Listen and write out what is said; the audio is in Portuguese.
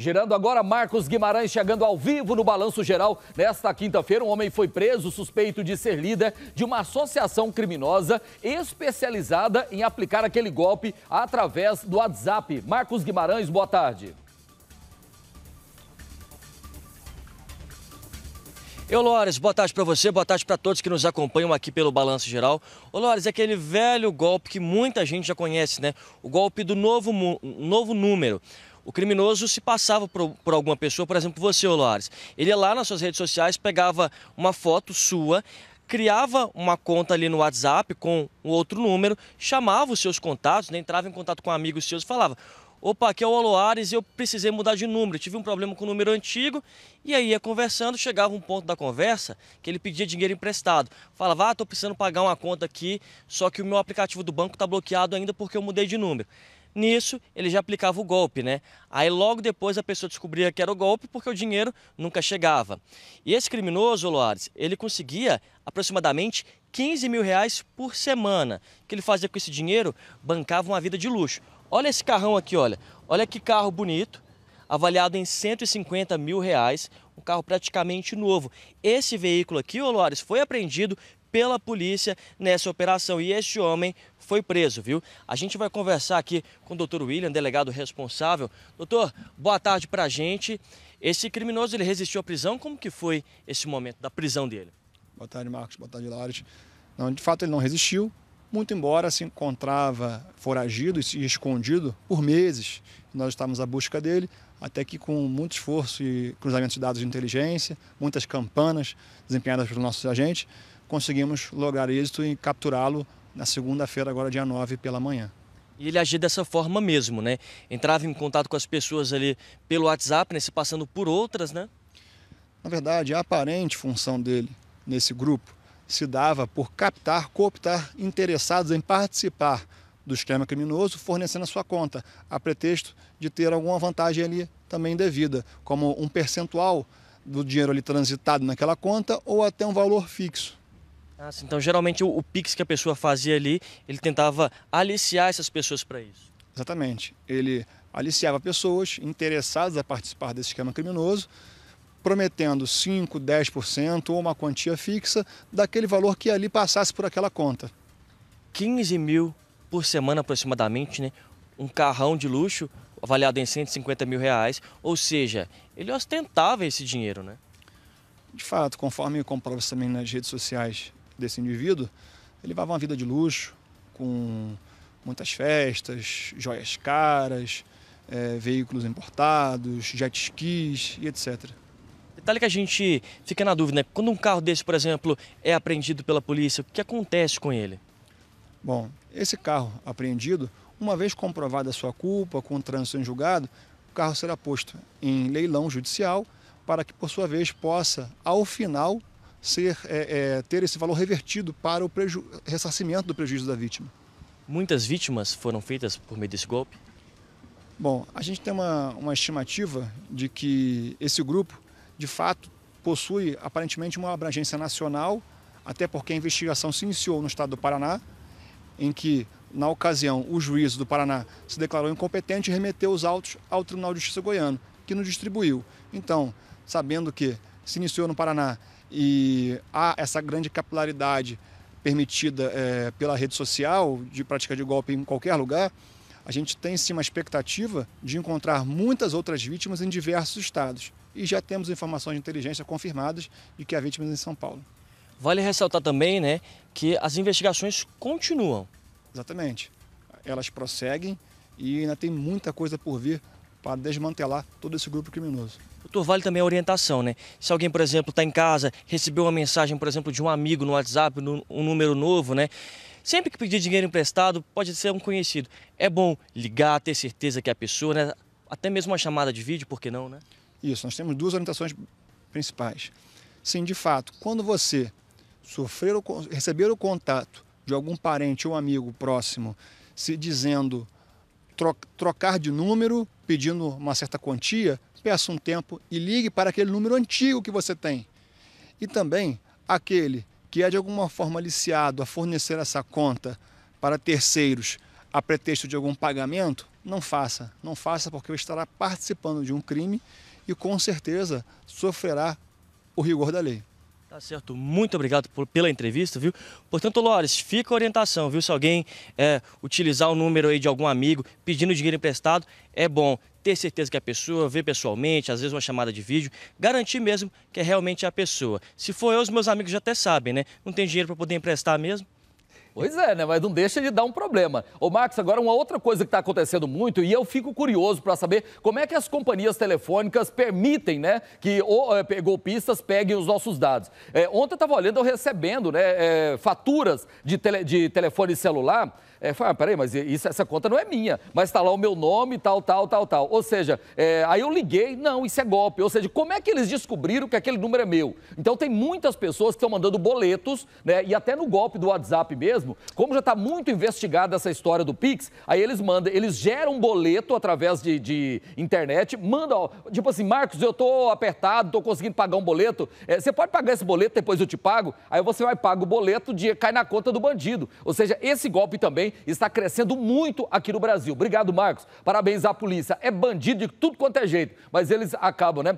Girando agora, Marcos Guimarães chegando ao vivo no Balanço Geral. Nesta quinta-feira, um homem foi preso suspeito de ser líder de uma associação criminosa especializada em aplicar aquele golpe através do WhatsApp. Marcos Guimarães, boa tarde. Eu, Lores, boa tarde para você, boa tarde para todos que nos acompanham aqui pelo Balanço Geral. Ô, Lores, é aquele velho golpe que muita gente já conhece, né? O golpe do novo, novo número. O criminoso se passava por, por alguma pessoa, por exemplo, você, Olares. Ele ia lá nas suas redes sociais, pegava uma foto sua, criava uma conta ali no WhatsApp com um outro número, chamava os seus contatos, né, entrava em contato com amigos seus e falava: Opa, aqui é o Aloares, eu precisei mudar de número, tive um problema com o número antigo. E aí ia conversando, chegava um ponto da conversa que ele pedia dinheiro emprestado. Falava: Ah, estou precisando pagar uma conta aqui, só que o meu aplicativo do banco está bloqueado ainda porque eu mudei de número. Nisso, ele já aplicava o golpe, né? Aí logo depois a pessoa descobria que era o golpe porque o dinheiro nunca chegava. E esse criminoso, Loares, ele conseguia aproximadamente 15 mil reais por semana. O que ele fazia com esse dinheiro? Bancava uma vida de luxo. Olha esse carrão aqui, olha. Olha que carro bonito, avaliado em 150 mil reais um carro praticamente novo. Esse veículo aqui, ô foi apreendido pela polícia nessa operação e este homem foi preso, viu? A gente vai conversar aqui com o doutor William, delegado responsável. Doutor, boa tarde pra gente. Esse criminoso, ele resistiu à prisão, como que foi esse momento da prisão dele? Boa tarde, Marcos. Boa tarde, Lares. Não, de fato, ele não resistiu, muito embora se encontrava foragido e escondido por meses. Nós estávamos à busca dele, até que com muito esforço e cruzamento de dados de inteligência, muitas campanas desempenhadas pelos nossos agentes, conseguimos lograr êxito e capturá-lo na segunda-feira, agora dia 9 pela manhã. E ele agia dessa forma mesmo, né? Entrava em contato com as pessoas ali pelo WhatsApp, né? se passando por outras, né? Na verdade, a aparente função dele nesse grupo se dava por captar, cooptar interessados em participar do esquema criminoso, fornecendo a sua conta, a pretexto de ter alguma vantagem ali também devida, como um percentual do dinheiro ali transitado naquela conta ou até um valor fixo. Ah, então, geralmente, o, o Pix que a pessoa fazia ali, ele tentava aliciar essas pessoas para isso. Exatamente. Ele aliciava pessoas interessadas a participar desse esquema criminoso, prometendo 5, 10% ou uma quantia fixa daquele valor que ali passasse por aquela conta. 15 mil por semana aproximadamente, né? Um carrão de luxo avaliado em 150 mil reais, ou seja, ele ostentava esse dinheiro, né? De fato, conforme comprova-se também nas redes sociais desse indivíduo, ele levava uma vida de luxo, com muitas festas, joias caras, é, veículos importados, jet skis e etc. Detalhe que a gente fica na dúvida, né? quando um carro desse, por exemplo, é apreendido pela polícia, o que acontece com ele? Bom, esse carro apreendido, uma vez comprovada a sua culpa, com o trânsito em julgado, o carro será posto em leilão judicial para que, por sua vez, possa, ao final ser, é, é, ter esse valor revertido para o ressarcimento do prejuízo da vítima. Muitas vítimas foram feitas por meio desse golpe? Bom, a gente tem uma, uma estimativa de que esse grupo, de fato, possui aparentemente uma abrangência nacional, até porque a investigação se iniciou no estado do Paraná, em que, na ocasião, o juiz do Paraná se declarou incompetente e remeteu os autos ao Tribunal de Justiça Goiano, que nos distribuiu. Então, sabendo que se iniciou no Paraná e há essa grande capilaridade permitida é, pela rede social de prática de golpe em qualquer lugar, a gente tem sim uma expectativa de encontrar muitas outras vítimas em diversos estados. E já temos informações de inteligência confirmadas de que há vítimas em São Paulo. Vale ressaltar também né, que as investigações continuam. Exatamente. Elas prosseguem e ainda tem muita coisa por vir para desmantelar todo esse grupo criminoso. Doutor, vale também a orientação, né? Se alguém, por exemplo, está em casa, recebeu uma mensagem, por exemplo, de um amigo no WhatsApp, um número novo, né? Sempre que pedir dinheiro emprestado, pode ser um conhecido. É bom ligar, ter certeza que é a pessoa, né? Até mesmo uma chamada de vídeo, por que não, né? Isso, nós temos duas orientações principais. Sim, de fato, quando você sofrer receber o contato de algum parente ou amigo próximo se dizendo trocar de número pedindo uma certa quantia, peça um tempo e ligue para aquele número antigo que você tem. E também aquele que é de alguma forma aliciado a fornecer essa conta para terceiros a pretexto de algum pagamento, não faça. Não faça porque estará participando de um crime e com certeza sofrerá o rigor da lei. Tá certo, muito obrigado por, pela entrevista, viu? Portanto, Lores, fica a orientação, viu? Se alguém é, utilizar o número aí de algum amigo pedindo dinheiro emprestado, é bom ter certeza que é a pessoa, ver pessoalmente, às vezes uma chamada de vídeo, garantir mesmo que é realmente a pessoa. Se for eu, os meus amigos já até sabem, né? Não tem dinheiro para poder emprestar mesmo, Pois é, né? Mas não deixa de dar um problema. Ô, Max, agora uma outra coisa que está acontecendo muito, e eu fico curioso para saber como é que as companhias telefônicas permitem, né, que ou, é, eh, golpistas peguem os nossos dados. É, ontem eu estava olhando, eu recebendo, né, é, faturas de, tele, de telefone celular é, foi, ah, peraí, mas isso, essa conta não é minha, mas está lá o meu nome, tal, tal, tal, tal. Ou seja, é, aí eu liguei, não, isso é golpe. Ou seja, como é que eles descobriram que aquele número é meu? Então tem muitas pessoas que estão mandando boletos, né? E até no golpe do WhatsApp mesmo, como já está muito investigada essa história do Pix, aí eles mandam, eles geram um boleto através de, de internet, mandam, tipo assim, Marcos, eu tô apertado, tô conseguindo pagar um boleto. É, você pode pagar esse boleto, depois eu te pago? Aí você vai pagar o boleto, dia cai na conta do bandido. Ou seja, esse golpe também também está crescendo muito aqui no Brasil. Obrigado, Marcos. Parabéns à polícia. É bandido de tudo quanto é jeito, mas eles acabam, né,